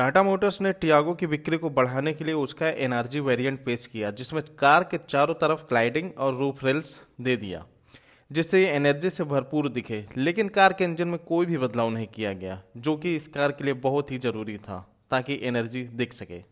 Tata Motors ने Tiago की बिक्री को बढ़ाने के लिए उसका एनर्जी वेरिएंट पेश किया जिसमें कार के चारों तरफ क्लाइडिंग और रूफ रेल्स दे दिया जिससे ये एनर्जी से भरपूर दिखे लेकिन कार के इंजन में कोई भी बदलाव नहीं किया गया जो कि इस कार के लिए बहुत ही ज़रूरी था ताकि एनर्जी दिख सके